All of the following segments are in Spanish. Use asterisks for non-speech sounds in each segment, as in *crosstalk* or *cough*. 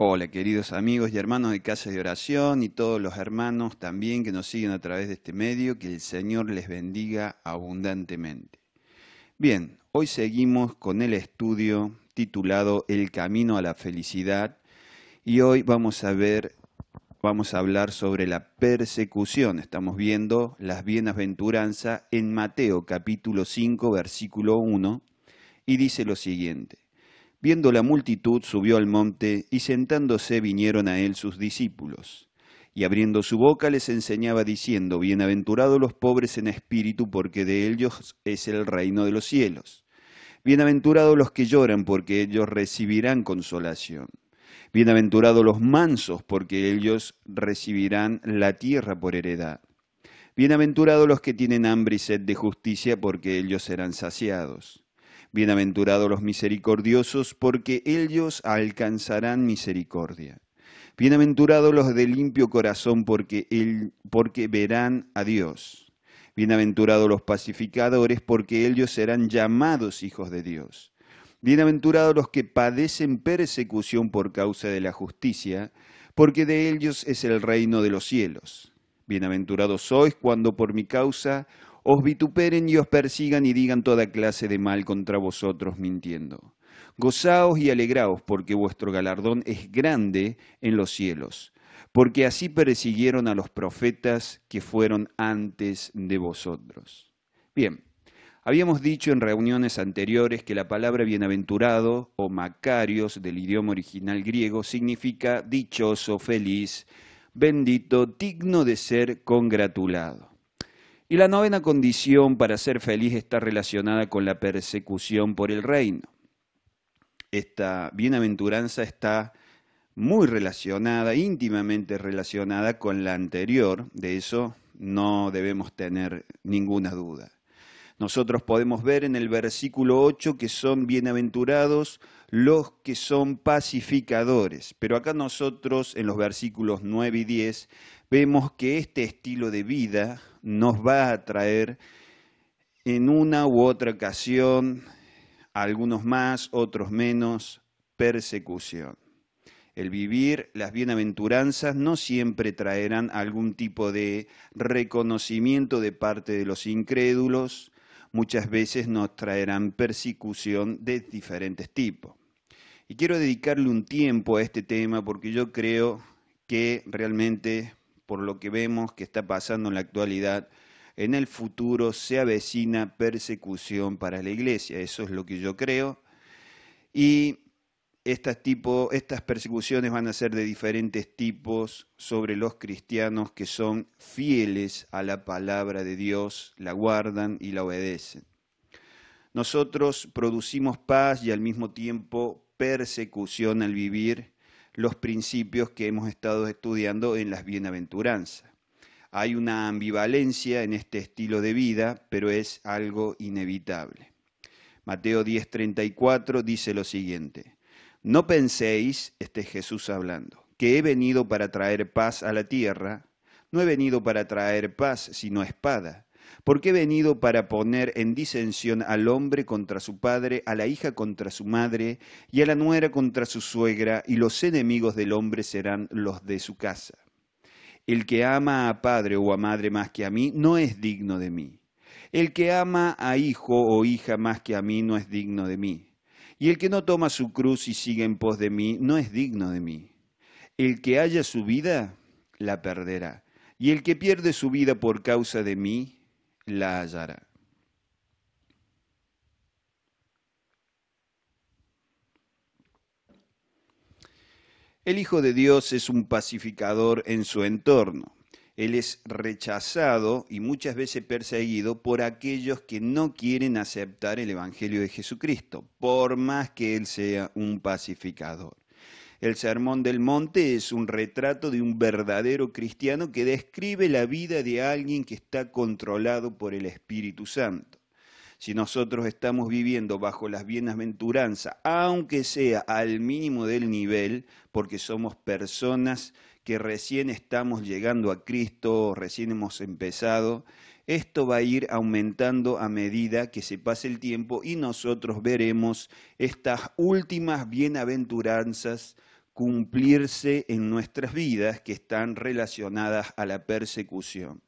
Hola, queridos amigos y hermanos de Casa de Oración y todos los hermanos también que nos siguen a través de este medio, que el Señor les bendiga abundantemente. Bien, hoy seguimos con el estudio titulado El camino a la felicidad y hoy vamos a ver vamos a hablar sobre la persecución. Estamos viendo las bienaventuranzas en Mateo capítulo 5 versículo 1 y dice lo siguiente: Viendo la multitud, subió al monte, y sentándose vinieron a él sus discípulos. Y abriendo su boca les enseñaba diciendo, Bienaventurados los pobres en espíritu, porque de ellos es el reino de los cielos. Bienaventurados los que lloran, porque ellos recibirán consolación. Bienaventurados los mansos, porque ellos recibirán la tierra por heredad. Bienaventurados los que tienen hambre y sed de justicia, porque ellos serán saciados. Bienaventurados los misericordiosos, porque ellos alcanzarán misericordia. Bienaventurados los de limpio corazón, porque, verán a Dios. Bienaventurados los pacificadores, porque ellos serán llamados hijos de Dios. Bienaventurados los que padecen persecución por causa de la justicia, porque de ellos es el reino de los cielos. Bienaventurados sois cuando por mi causa os vituperen y os persigan y digan toda clase de mal contra vosotros mintiendo. Gozaos y alegraos, porque vuestro galardón es grande en los cielos, porque así persiguieron a los profetas que fueron antes de vosotros. Bien, habíamos dicho en reuniones anteriores que la palabra bienaventurado o macarios del idioma original griego significa dichoso, feliz, bendito, digno de ser congratulado. Y la novena condición para ser feliz está relacionada con la persecución por el reino. Esta bienaventuranza está muy relacionada, íntimamente relacionada con la anterior, de eso no debemos tener ninguna duda. Nosotros podemos ver en el versículo 8 que son bienaventurados los que son pacificadores, pero acá nosotros en los versículos 9 y 10 vemos que este estilo de vida nos va a traer en una u otra ocasión, algunos más, otros menos, persecución. El vivir las bienaventuranzas no siempre traerán algún tipo de reconocimiento de parte de los incrédulos, muchas veces nos traerán persecución de diferentes tipos. Y quiero dedicarle un tiempo a este tema porque yo creo que realmente, por lo que vemos que está pasando en la actualidad, en el futuro se avecina persecución para la iglesia. Eso es lo que yo creo. Y estas, persecuciones van a ser de diferentes tipos sobre los cristianos que son fieles a la palabra de Dios, la guardan y la obedecen. Nosotros producimos paz y al mismo tiempo persecución al vivir los principios que hemos estado estudiando en las bienaventuranzas. Hay una ambivalencia en este estilo de vida, pero es algo inevitable. Mateo 10:34 dice lo siguiente. No penséis, este Jesús hablando, que he venido para traer paz a la tierra. No he venido para traer paz, sino espada. Porque he venido para poner en disensión al hombre contra su padre, a la hija contra su madre, y a la nuera contra su suegra, y los enemigos del hombre serán los de su casa. El que ama a padre o a madre más que a mí no es digno de mí. El que ama a hijo o hija más que a mí no es digno de mí. Y el que no toma su cruz y sigue en pos de mí, no es digno de mí. El que haya su vida, la perderá. Y el que pierde su vida por causa de mí, la hallará. El Hijo de Dios es un pacificador en su entorno. Él es rechazado y muchas veces perseguido por aquellos que no quieren aceptar el Evangelio de Jesucristo, por más que Él sea un pacificador. El Sermón del Monte es un retrato de un verdadero cristiano que describe la vida de alguien que está controlado por el Espíritu Santo. Si nosotros estamos viviendo bajo las bienaventuranzas, aunque sea al mínimo del nivel, porque somos personas que recién estamos llegando a Cristo, recién hemos empezado, esto va a ir aumentando a medida que se pase el tiempo y nosotros veremos estas últimas bienaventuranzas cumplirse en nuestras vidas que están relacionadas a la persecución.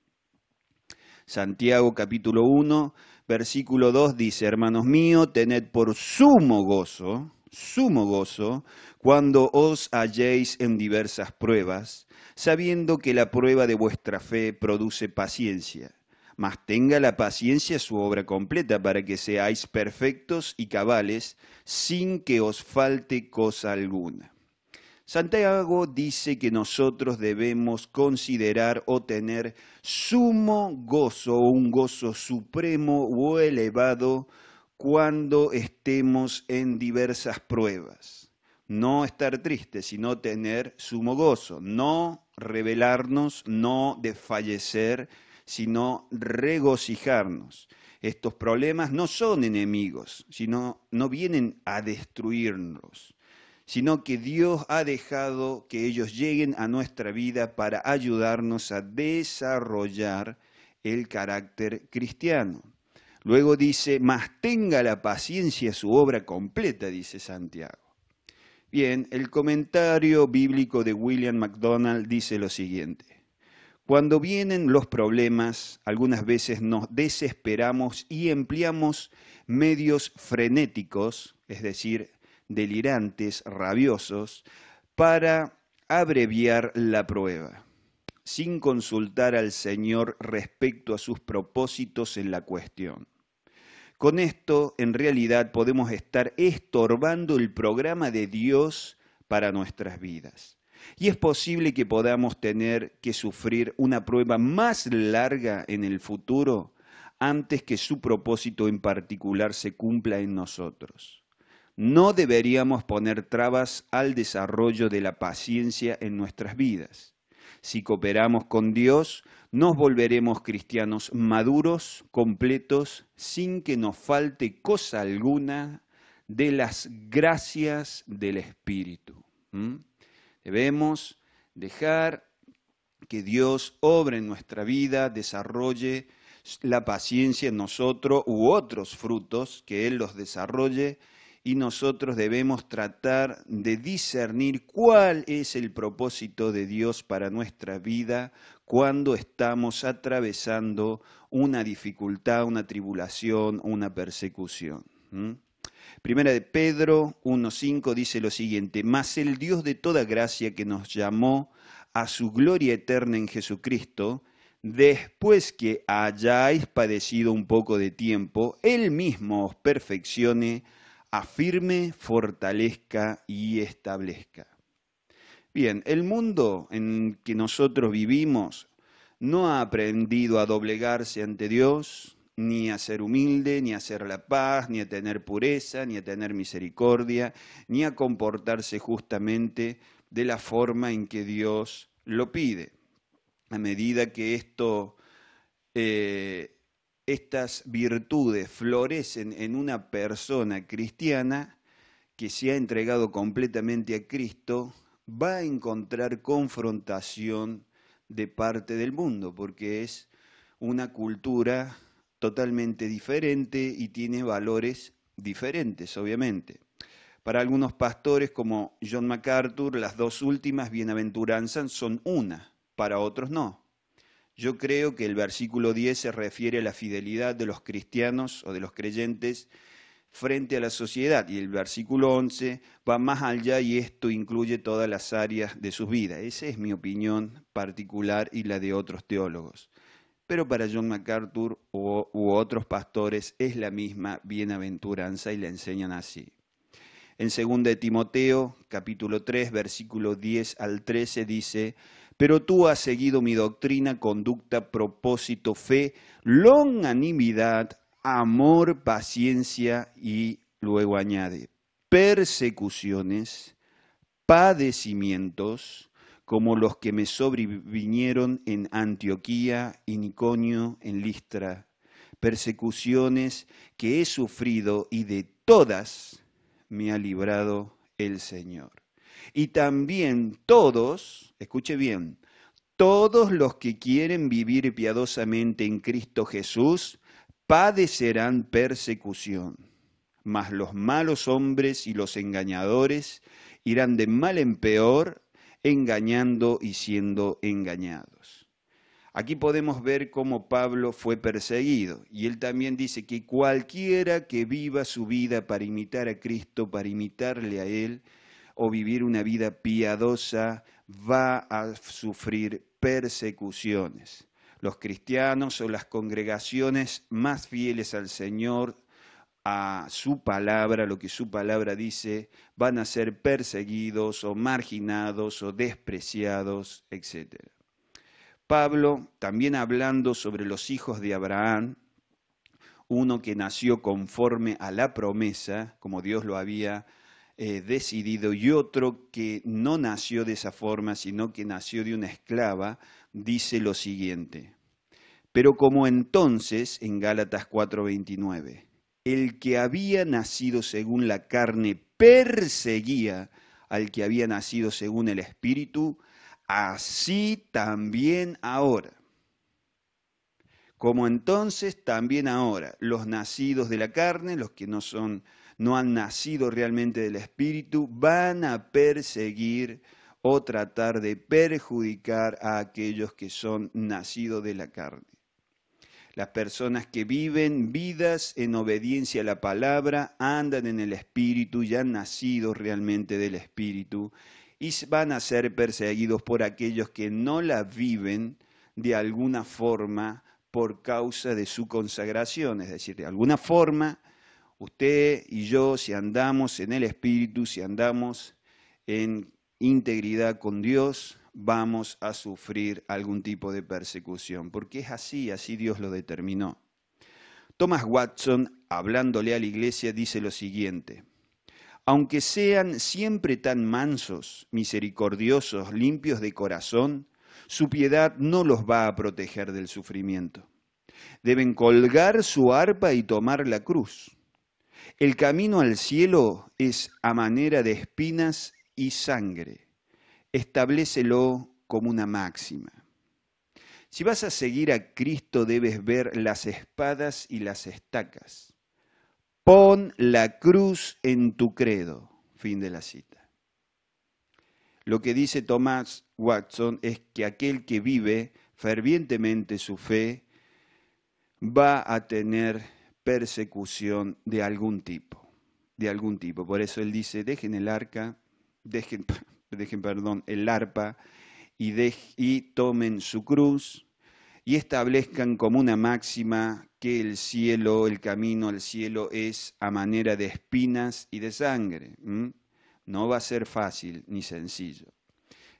Santiago capítulo 1, versículo 2 dice, hermanos míos, tened por sumo gozo sumo gozo cuando os halléis en diversas pruebas, sabiendo que la prueba de vuestra fe produce paciencia. Mas tenga la paciencia su obra completa para que seáis perfectos y cabales sin que os falte cosa alguna. Santiago dice que nosotros debemos considerar o tener sumo gozo, un gozo supremo o elevado cuando estemos en diversas pruebas. No estar tristes, sino tener sumo gozo. No rebelarnos, no desfallecer, sino regocijarnos. Estos problemas no son enemigos, sino no vienen a destruirnos sino que Dios ha dejado que ellos lleguen a nuestra vida para ayudarnos a desarrollar el carácter cristiano. Luego dice, más tenga la paciencia su obra completa, dice Santiago. Bien, el comentario bíblico de William MacDonald dice lo siguiente. Cuando vienen los problemas, algunas veces nos desesperamos y empleamos medios frenéticos, es decir, delirantes, rabiosos, para abreviar la prueba, sin consultar al Señor respecto a sus propósitos en la cuestión. Con esto, en realidad, podemos estar estorbando el programa de Dios para nuestras vidas. Y es posible que podamos tener que sufrir una prueba más larga en el futuro antes que su propósito en particular se cumpla en nosotros. No deberíamos poner trabas al desarrollo de la paciencia en nuestras vidas. Si cooperamos con Dios, nos volveremos cristianos maduros, completos, sin que nos falte cosa alguna de las gracias del Espíritu. Debemos dejar que Dios obre en nuestra vida, desarrolle la paciencia en nosotros u otros frutos, que Él los desarrolle y nosotros debemos tratar de discernir cuál es el propósito de Dios para nuestra vida cuando estamos atravesando una dificultad, una tribulación, una persecución. Primera de Pedro 1.5 dice lo siguiente, mas el Dios de toda gracia que nos llamó a su gloria eterna en Jesucristo, después que hayáis padecido un poco de tiempo, Él mismo os perfeccione, afirme, fortalezca y establezca. Bien, el mundo en que nosotros vivimos no ha aprendido a doblegarse ante Dios, ni a ser humilde, ni a hacer la paz, ni a tener pureza, ni a tener misericordia, ni a comportarse justamente de la forma en que Dios lo pide. A medida que esto eh, estas virtudes florecen en una persona cristiana que se ha entregado completamente a Cristo, va a encontrar confrontación de parte del mundo, porque es una cultura totalmente diferente y tiene valores diferentes, obviamente. Para algunos pastores como John MacArthur, las dos últimas bienaventuranzas son una, para otros no. Yo creo que el versículo 10 se refiere a la fidelidad de los cristianos o de los creyentes frente a la sociedad y el versículo 11 va más allá y esto incluye todas las áreas de su vida. Esa es mi opinión particular y la de otros teólogos. Pero para John MacArthur u, otros pastores es la misma bienaventuranza y la enseñan así. En 2 de Timoteo, capítulo 3, versículo 10 al 13 dice, pero tú has seguido mi doctrina, conducta, propósito, fe, longanimidad, amor, paciencia y luego añade persecuciones, padecimientos, como los que me sobrevinieron en Antioquía, en Iconio, en Listra, persecuciones que he sufrido y de todas me ha librado el Señor y también todos, escuche bien, todos los que quieren vivir piadosamente en Cristo Jesús padecerán persecución, mas los malos hombres y los engañadores irán de mal en peor, engañando y siendo engañados. Aquí podemos ver cómo Pablo fue perseguido y él también dice que cualquiera que viva su vida para imitar a Cristo, para imitarle a Él, o vivir una vida piadosa va a sufrir persecuciones. Los cristianos o las congregaciones más fieles al Señor, a su palabra, lo que su palabra dice, van a ser perseguidos o marginados o despreciados, etc. Pablo, también hablando sobre los hijos de Abraham, uno que nació conforme a la promesa, como Dios lo había eh, decidido y otro que no nació de esa forma, sino que nació de una esclava, dice lo siguiente. Pero como entonces, en Gálatas 4:29, el que había nacido según la carne perseguía al que había nacido según el Espíritu, así también ahora. Como entonces, también ahora, los nacidos de la carne, los que no son no han nacido realmente del Espíritu, van a perseguir o tratar de perjudicar a aquellos que son nacidos de la carne. Las personas que viven vidas en obediencia a la palabra andan en el Espíritu ya han nacido realmente del Espíritu y van a ser perseguidos por aquellos que no la viven de alguna forma por causa de su consagración. Es decir, de alguna forma usted y yo, si andamos en el Espíritu, si andamos en integridad con Dios, vamos a sufrir algún tipo de persecución, porque es así, así Dios lo determinó. Thomas Watson, hablándole a la iglesia, dice lo siguiente, aunque sean siempre tan mansos, misericordiosos, limpios de corazón, su piedad no los va a proteger del sufrimiento. Deben colgar su arpa y tomar la cruz. El camino al cielo es a manera de espinas y sangre. Establecelo como una máxima. Si vas a seguir a Cristo debes ver las espadas y las estacas. Pon la cruz en tu credo. Fin de la cita. Lo que dice Thomas Watson es que aquel que vive fervientemente su fe va a tener persecución de algún tipo, de algún tipo. Por eso él dice, dejen el arca, dejen, *laughs* dejen perdón, el arpa y, y tomen su cruz y establezcan como una máxima que el cielo, el camino al cielo es a manera de espinas y de sangre. No va a ser fácil ni sencillo.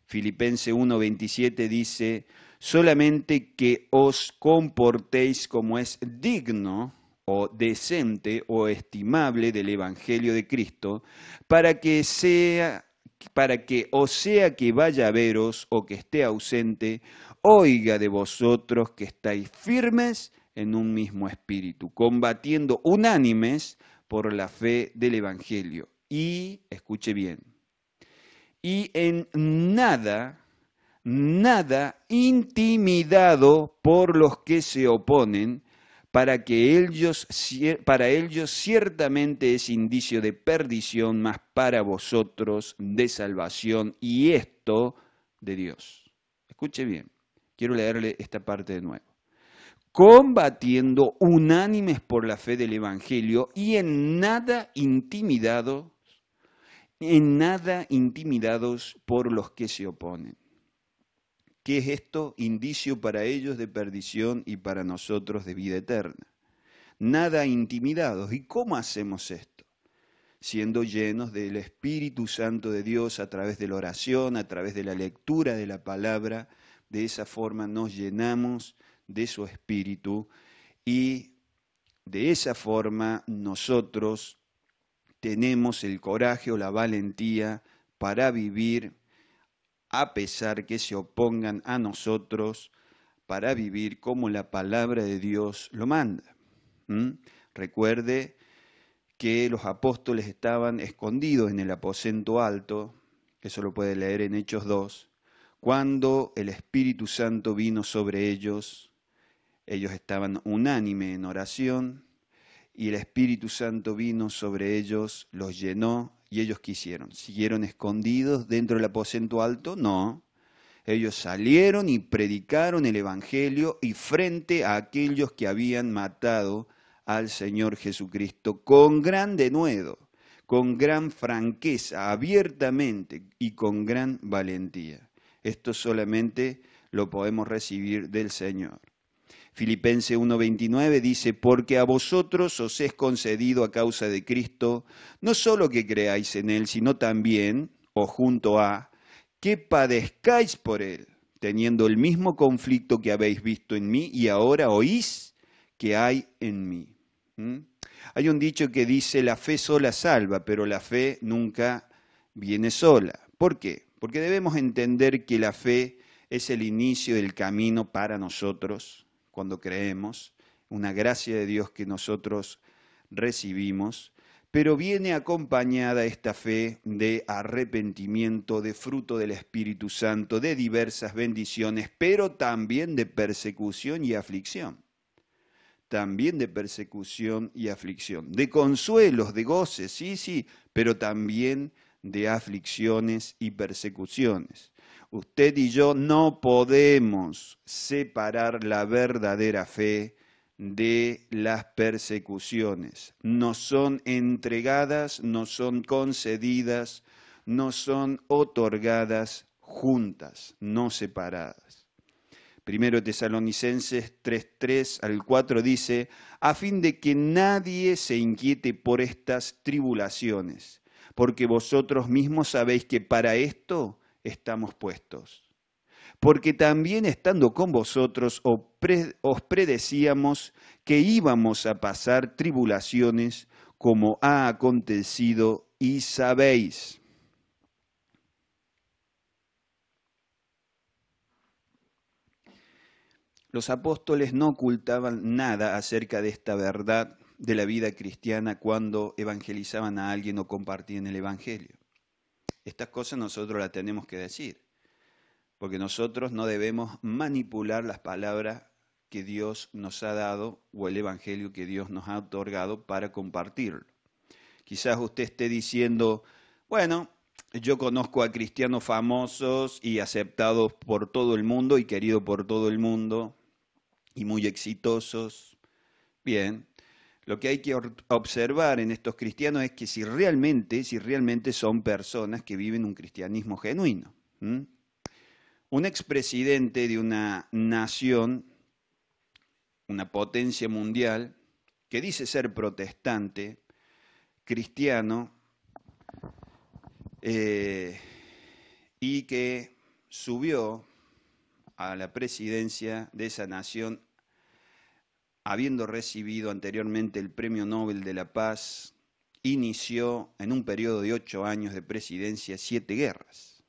Filipense 1:27 dice, solamente que os comportéis como es digno o decente o estimable del Evangelio de Cristo, para que sea para que o sea que vaya a veros o que esté ausente, oiga de vosotros que estáis firmes en un mismo espíritu, combatiendo unánimes por la fe del Evangelio. Y, escuche bien, y en nada, nada intimidado por los que se oponen, para, que ellos, para ellos ciertamente es indicio de perdición, más para vosotros de salvación, y esto de Dios. Escuche bien, quiero leerle esta parte de nuevo. Combatiendo unánimes por la fe del Evangelio y en nada intimidados, en nada intimidados por los que se oponen ¿Qué es esto? Indicio para ellos de perdición y para nosotros de vida eterna. Nada intimidados. ¿Y cómo hacemos esto? Siendo llenos del Espíritu Santo de Dios a través de la oración, a través de la lectura de la palabra. De esa forma nos llenamos de su Espíritu y de esa forma nosotros tenemos el coraje o la valentía para vivir a pesar que se opongan a nosotros para vivir como la palabra de Dios lo manda. Recuerde que los apóstoles estaban escondidos en el aposento alto, eso lo puede leer en Hechos 2, cuando el Espíritu Santo vino sobre ellos, ellos estaban unánime en oración, y el Espíritu Santo vino sobre ellos, los llenó, ¿Y ellos quisieron, ¿Siguieron escondidos dentro del aposento alto? No. Ellos salieron y predicaron el Evangelio y frente a aquellos que habían matado al Señor Jesucristo con gran denuedo, con gran franqueza, abiertamente y con gran valentía. Esto solamente lo podemos recibir del Señor. Filipense 1.29 dice, porque a vosotros os es concedido a causa de Cristo, no solo que creáis en Él, sino también, o junto a, que padezcáis por Él, teniendo el mismo conflicto que habéis visto en mí y ahora oís que hay en mí. ¿Mm? Hay un dicho que dice, la fe sola salva, pero la fe nunca viene sola. ¿Por qué? Porque debemos entender que la fe es el inicio del camino para nosotros cuando creemos, una gracia de Dios que nosotros recibimos, pero viene acompañada esta fe de arrepentimiento, de fruto del Espíritu Santo, de diversas bendiciones, pero también de persecución y aflicción. También de persecución y aflicción, de consuelos, de goces, sí, sí, pero también de aflicciones y persecuciones. Usted y yo no podemos separar la verdadera fe de las persecuciones. No son entregadas, no son concedidas, no son otorgadas juntas, no separadas. Primero Tesalonicenses 3.3 al 4 dice, a fin de que nadie se inquiete por estas tribulaciones, porque vosotros mismos sabéis que para esto estamos puestos. Porque también estando con vosotros os predecíamos que íbamos a pasar tribulaciones como ha acontecido y sabéis. Los apóstoles no ocultaban nada acerca de esta verdad de la vida cristiana cuando evangelizaban a alguien o compartían el Evangelio. Estas cosas nosotros las tenemos que decir, porque nosotros no debemos manipular las palabras que Dios nos ha dado o el Evangelio que Dios nos ha otorgado para compartirlo. Quizás usted esté diciendo, bueno, yo conozco a cristianos famosos y aceptados por todo el mundo y queridos por todo el mundo y muy exitosos. Bien, lo que hay que observar en estos cristianos es que si realmente, si realmente son personas que viven un cristianismo genuino. Un expresidente de una nación, una potencia mundial, que dice ser protestante, cristiano, eh, y que subió a la presidencia de esa nación habiendo recibido anteriormente el Premio Nobel de la Paz, inició en un periodo de ocho años de presidencia siete guerras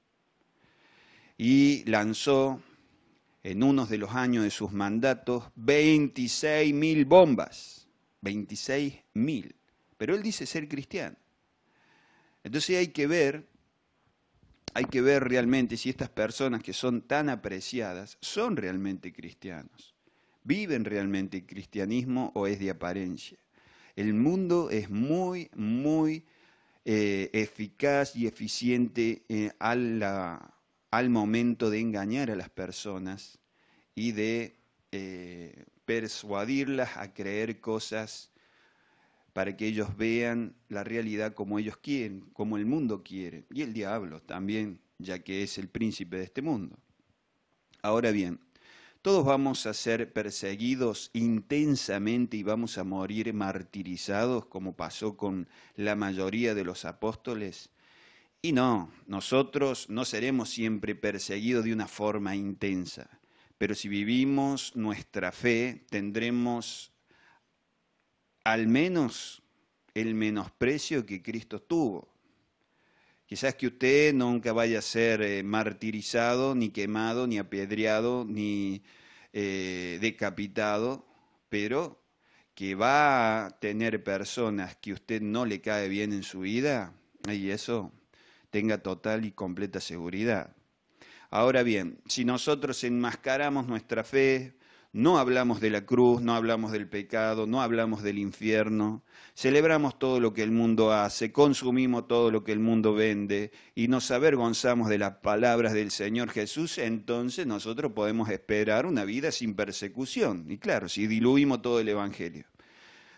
y lanzó en unos de los años de sus mandatos 26.000 bombas, 26.000, pero él dice ser cristiano. Entonces hay que ver, hay que ver realmente si estas personas que son tan apreciadas son realmente cristianos ¿Viven realmente el cristianismo o es de apariencia? El mundo es muy, muy eh, eficaz y eficiente eh, al momento de engañar a las personas y de eh, persuadirlas a creer cosas para que ellos vean la realidad como ellos quieren, como el mundo quiere, y el diablo también, ya que es el príncipe de este mundo. Ahora bien, todos vamos a ser perseguidos intensamente y vamos a morir martirizados como pasó con la mayoría de los apóstoles. Y no, nosotros no seremos siempre perseguidos de una forma intensa, pero si vivimos nuestra fe tendremos al menos el menosprecio que Cristo tuvo. Quizás que usted nunca vaya a ser eh, martirizado, ni quemado, ni apedreado, ni eh, decapitado, pero que va a tener personas que usted no le cae bien en su vida, y eso tenga total y completa seguridad. Ahora bien, si nosotros enmascaramos nuestra fe, no hablamos de la cruz, no hablamos del pecado, no hablamos del infierno. Celebramos todo lo que el mundo hace, consumimos todo lo que el mundo vende y nos avergonzamos de las palabras del Señor Jesús, entonces nosotros podemos esperar una vida sin persecución. Y claro, si diluimos todo el Evangelio,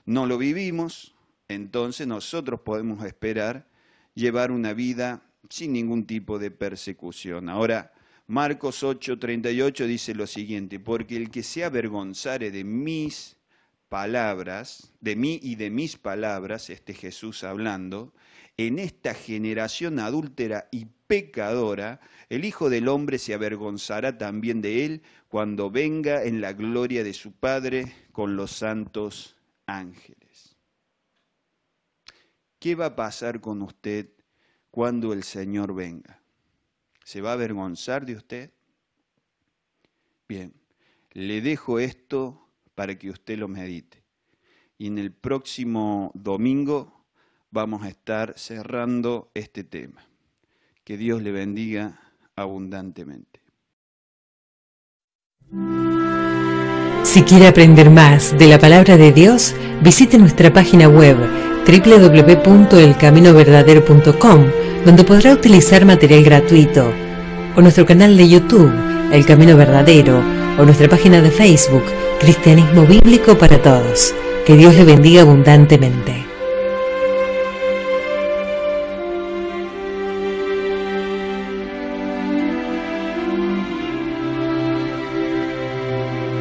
no lo vivimos, entonces nosotros podemos esperar llevar una vida sin ningún tipo de persecución. Ahora, Marcos 8:38 dice lo siguiente, porque el que se avergonzare de mis palabras, de mí y de mis palabras, este Jesús hablando, en esta generación adúltera y pecadora, el Hijo del Hombre se avergonzará también de él cuando venga en la gloria de su Padre con los santos ángeles. ¿Qué va a pasar con usted cuando el Señor venga? ¿Se va a avergonzar de usted? Bien, le dejo esto para que usted lo medite. Y en el próximo domingo vamos a estar cerrando este tema. Que Dios le bendiga abundantemente. Si quiere aprender más de la palabra de Dios, visite nuestra página web www.elcaminoverdadero.com donde podrá utilizar material gratuito, o nuestro canal de YouTube, El Camino Verdadero, o nuestra página de Facebook, Cristianismo Bíblico para Todos. Que Dios le bendiga abundantemente.